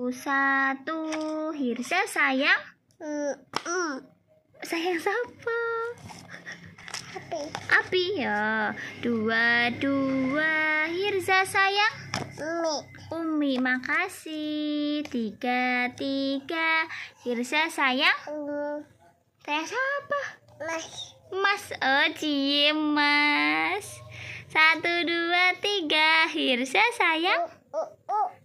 Satu Hirsa sayang. Mm -mm. Sayang siapa? Api. Api ya. Dua dua Hirza sayang. Umi. Umi makasih. Tiga tiga Hirza sayang. Mm. Sayang siapa? Mas. Mas oji oh, mas. Satu dua tiga Hirza sayang.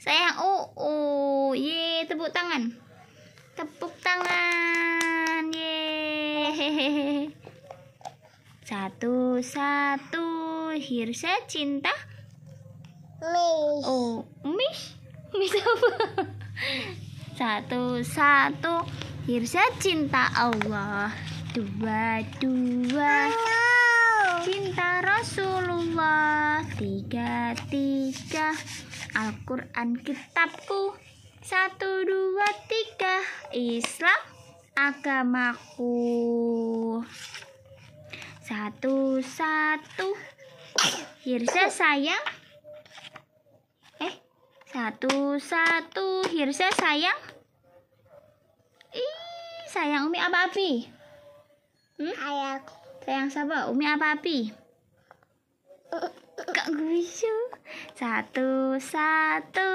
Sayang uu. Oh, oh, ye, tepuk tangan. Tepuk tangan. Ye. Satu satu Hirsa cinta. Miss. Oh, Miss. Miss apa? Satu satu Hirsa cinta Allah. Dua dua. Cinta Rasulullah tiga tiga Al-Quran kitabku satu dua tiga Islam agamaku satu satu Hirsa sayang eh satu satu Hirsa sayang ih sayang Umi apa api hmm? sayang sayang siapa Umi apa api uh, tak guyu satu satu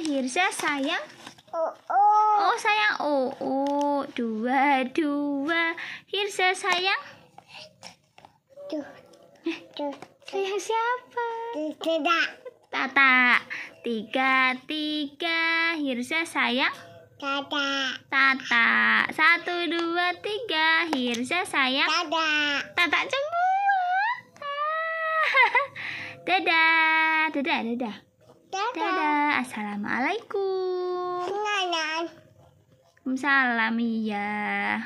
Hirza sayang oh oh oh sayang oh oh dua dua Hirza sayang tuh tuh sayang siapa tidak tata tiga tiga Hirza sayang Tata. Tata. Satu, dua, tiga. Hirza sayang. Tata. Tata cemburu. Dadah, dadah, dadah. Dadah. dadah. Assalamualaikum. Salam. Salam iya.